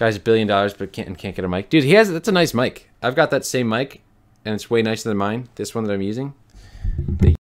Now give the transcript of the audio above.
Guy's a billion dollars, but can't can't get a mic. Dude, he has that's a nice mic. I've got that same mic, and it's way nicer than mine. This one that I'm using. The